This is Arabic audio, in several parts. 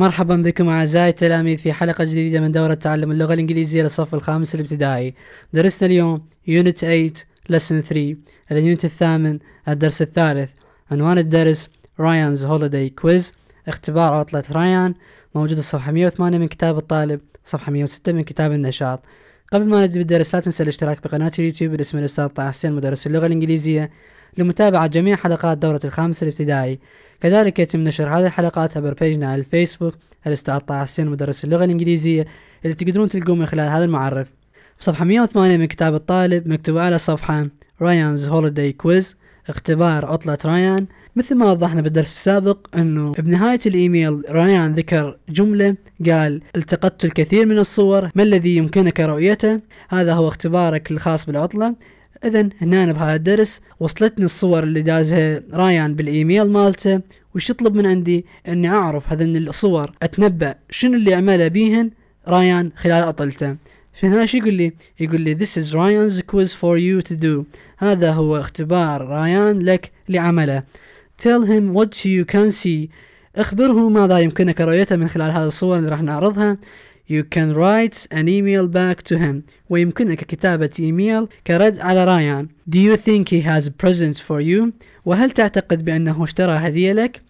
مرحبا بكم أعزائي التلاميذ في حلقة جديدة من دورة تعلم اللغة الإنجليزية للصف الخامس الابتدائي درسنا اليوم Unit 8 Lesson 3 اليونت الثامن الدرس الثالث عنوان الدرس Ryan's Holiday Quiz اختبار عطلة رايان موجود الصفحة 108 من كتاب الطالب صفحة 106 من كتاب النشاط قبل ما نبدأ بالدرس لا تنسى الاشتراك بقناة اليوتيوب باسم الأستاذ طه حسين مدرس اللغة الإنجليزية لمتابعة جميع حلقات دورة الخامس الابتدائي كذلك يتم نشر هذه الحلقات عبر بيجنا على الفيسبوك طه حسين مدرس اللغة الإنجليزية اللي تقدرون تلقوه من خلال هذا المعرف صفحة 108 من كتاب الطالب مكتوب على الصفحة رايانز هوليداي كويز اختبار عطلة رايان مثل ما وضحنا بالدرس السابق انه بنهاية الايميل رايان ذكر جملة قال التقطت الكثير من الصور ما الذي يمكنك رؤيته هذا هو اختبارك الخاص بالعطلة اذا هنا بهذا الدرس وصلتني الصور اللي دازها رايان بالايميل مالته وش يطلب من عندي اني اعرف هذن الصور اتنبأ شنو اللي عمله بيهن رايان خلال عطلته فهنا شو يقول لي يقول لي this is Ryan's quiz for you to do هذا هو اختبار رايان لك لعمله tell him what you can see اخبره ماذا يمكنك رؤيته من خلال هذه الصور اللي راح نعرضها You can write an email back to him ويمكنك كتابة إيميل كرد على رايان Do you think he has presents for you؟ وهل تعتقد بأنه اشترى هدية لك؟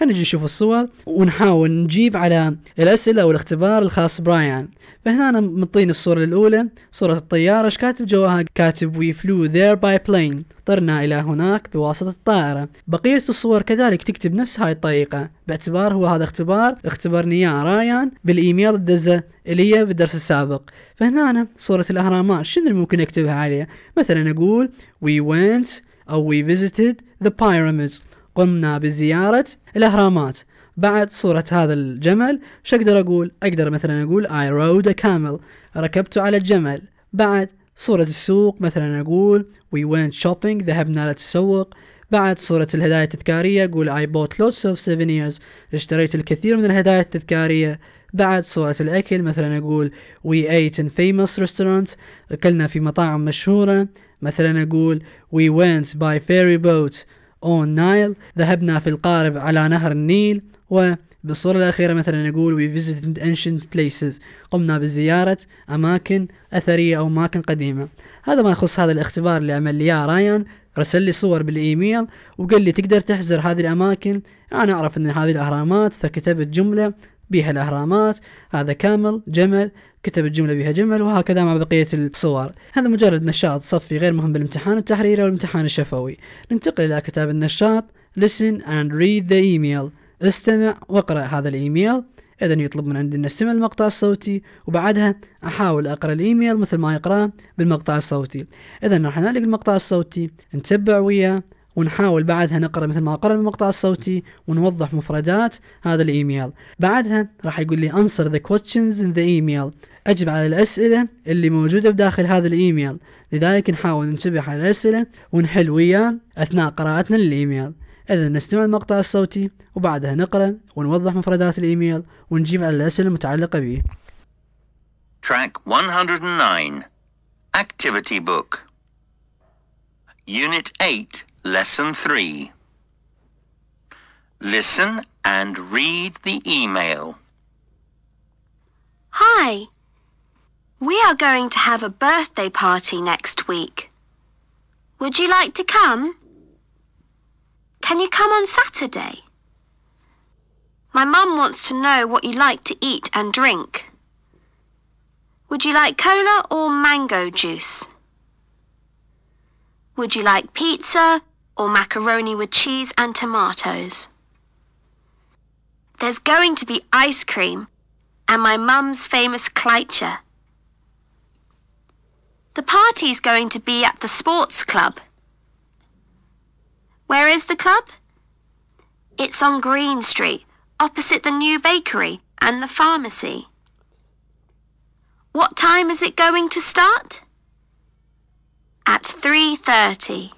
خلينا نجي نشوف الصور ونحاول نجيب على الاسئله والاختبار الخاص برايان فهنا انا مطين الصوره الاولى صوره الطياره ايش كاتب جواها كاتب وي فلو ذير باي بلين طرنا الى هناك بواسطه الطائره بقيه الصور كذلك تكتب نفس هاي الطريقه باعتبار هو هذا اختبار اختبرني اياه رايان بالايميل الدزه اللي هي بالدرس السابق فهنا أنا صوره الاهرامات شنو اللي ممكن اكتبها عليها مثلا اقول we went او we visited the pyramids قمنا بزيارة الأهرامات بعد صورة هذا الجمل شو أقدر أقول أقدر مثلا أقول I rode a camel ركبت على الجمل بعد صورة السوق مثلا أقول we went shopping ذهبنا للتسوق بعد صورة الهدايا التذكارية أقول I bought lots of souvenirs اشتريت الكثير من الهدايا التذكارية بعد صورة الأكل مثلا أقول we ate in famous restaurants أكلنا في مطاعم مشهورة مثلا أقول we went by ferry boat اون نايل ذهبنا في القارب على نهر النيل وبالصورة الأخيرة مثلا نقول we visited ancient places قمنا بزيارة أماكن أثرية أو أماكن قديمة هذا ما يخص هذا الاختبار اللي عمل لي إياه رايان رسل لي صور بالايميل وقال لي تقدر تحزر هذه الاماكن انا اعرف ان هذه الاهرامات فكتبت جمله بها الاهرامات هذا كامل جمل كتب الجملة بها جمل وهكذا مع بقية الصور هذا مجرد نشاط صفي غير مهم بالامتحان التحريري والامتحان الشفوي ننتقل إلى كتاب النشاط listen and read the email استمع واقرأ هذا الإيميل إذا يطلب من عندي أن أستمع المقطع الصوتي وبعدها أحاول أقرأ الإيميل مثل ما يقرأه بالمقطع الصوتي إذا راح نعلق المقطع الصوتي نتبع وياه ونحاول بعدها نقرا مثل ما قرأ المقطع الصوتي ونوضح مفردات هذا الايميل بعدها راح يقول لي answer the questions in the email أجب على الأسئلة اللي موجودة بداخل هذا الإيميل لذلك نحاول ننتبه على الأسئلة ونحل وياه أثناء قراءتنا للإيميل إذا نستمع المقطع الصوتي وبعدها نقرأ ونوضح مفردات الإيميل ونجيب على الأسئلة المتعلقة به Track 109 Activity Book Unit 8 Lesson 3 Listen and read the email. Hi, We are going to have a birthday party next week. Would you like to come? Can you come on Saturday? My mum wants to know what you like to eat and drink. Would you like cola or mango juice? Would you like pizza or macaroni with cheese and tomatoes? There's going to be ice cream and my mum's famous Kleitscher. The party's going to be at the sports club. Where is the club? It's on Green Street, opposite the new bakery and the pharmacy. What time is it going to start? At 3.30.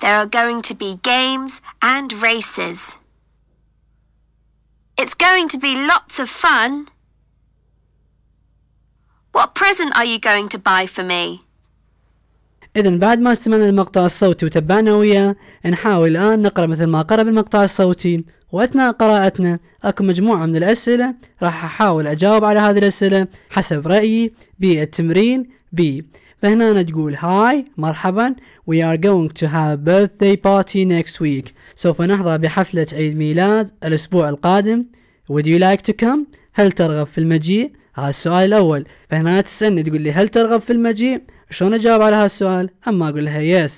There are going to be games and races. It's going to be lots of fun. What present are you going to buy for me? إذا بعد ما استمعنا المقطع الصوتي وتبعنا وياه نحاول الآن نقرأ مثل ما قرأ بالمقطع الصوتي وأثناء قراءتنا أكو مجموعة من الأسئلة راح أحاول أجاوب على هذه الأسئلة حسب رأيي بالتمرين بي فهنا تقول هاي مرحبا we are going to have a birthday party next week سوف نحظى بحفلة عيد ميلاد الأسبوع القادم would you like to come هل ترغب في المجيء هذا السؤال الاول فهنا تسالني تقول لي هل ترغب في المجيء شلون اجاوب على هذا السؤال اما اقول لها yes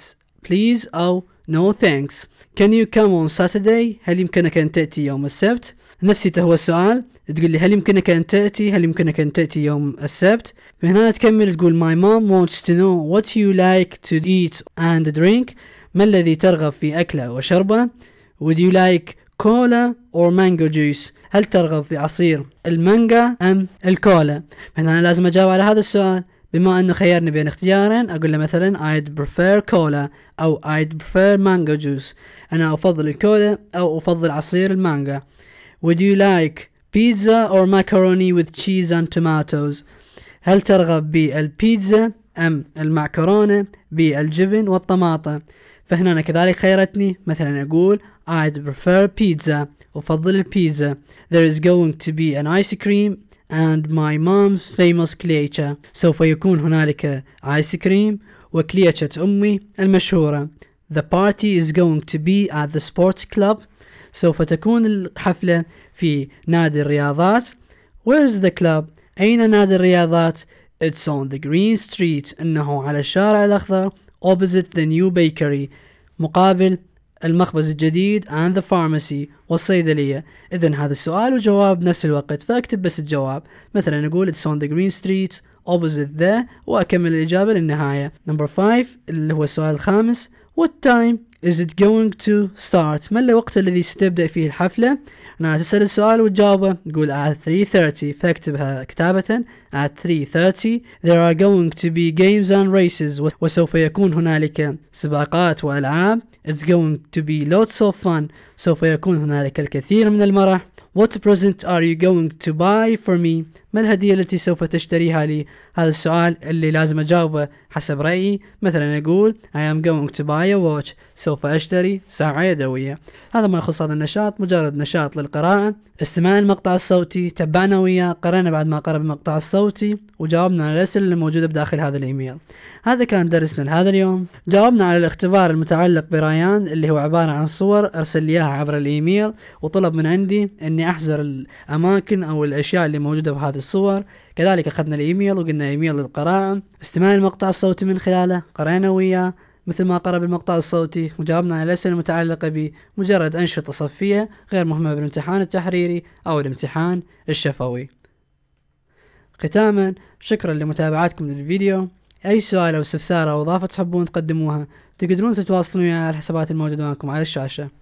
please او no thanks can you come on Saturday هل يمكنك ان تاتي يوم السبت نفسي هو السؤال تقول لي هل يمكنك أن تأتي هل يمكنك أن تأتي يوم السبت فهنا تكمل تقول my mom wants to know what you like to eat and drink ما الذي ترغب في أكله وشربه would you like كولا أو مانجو جوس هل ترغب في عصير المانجا ام الكولا فهنا انا لازم اجاوب على هذا السؤال بما انه خيرني بين اختيارين اقول له مثلا I'd prefer كولا او I'd prefer mango juice انا افضل الكولا او افضل عصير المانجا would you like pizza or macaroni with cheese and tomatoes هل ترغب بالبيتزا ام المعكرونة بالجبن والطماطم فهنا أنا كذلك خيرتني مثلا أقول I'd prefer pizza أفضل البيتزا There is going to be an ice cream and my mom's famous كليتشا سوف يكون هنالك آيس كريم وكليتشة أمي المشهورة The party is going to be at the sports club سوف تكون الحفلة في نادي الرياضات Where's the club؟ أين نادي الرياضات؟ It's on the green street إنه على الشارع الأخضر opposite the new bakery مقابل المخبز الجديد and the pharmacy والصيدلية إذا هذا السؤال وجواب بنفس الوقت فأكتب بس الجواب مثلا نقول it's on the green street opposite the وأكمل الإجابة للنهاية number five اللي هو السؤال الخامس what time is it going to start ما الوقت الذي ستبدأ فيه الحفلة أنا تسأل السؤال وتجاوبه تقول at 3.30 فاكتبها كتابة at 3.30 there are going to be games and races وسوف يكون هنالك سباقات وألعاب it's going to be lots of fun سوف يكون هنالك الكثير من المرح what present are you going to buy for me ما الهدية التي سوف تشتريها لي؟ هذا السؤال اللي لازم أجاوبه حسب رأيي مثلا أقول I am going to buy a watch سوف أشتري ساعة يدوية هذا ما يخص هذا النشاط مجرد نشاط للقراءة استماع المقطع الصوتي تبعنا وياه قرأنا بعد ما قرأ المقطع الصوتي وجاوبنا على الأسئلة الموجودة بداخل هذا الإيميل هذا كان درسنا لهذا اليوم جاوبنا على الاختبار المتعلق برايان اللي هو عبارة عن صور أرسل لي إياها عبر الإيميل وطلب من عندي أني أحزر الأماكن أو الأشياء اللي موجودة بهذا الصور كذلك أخذنا الإيميل وقلنا إيميل للقراءة استماع المقطع الصوتي من خلاله قرأنا وياه مثل ما قرأ بالمقطع الصوتي وجاوبنا على الأسئلة المتعلقة به مجرد أنشطة صفية غير مهمة بالامتحان التحريري أو الامتحان الشفوي ختاما شكرا لمتابعتكم للفيديو أي سؤال أو استفسار أو إضافة تحبون تقدموها تقدرون تتواصلون وياي على الحسابات الموجودة معكم على الشاشة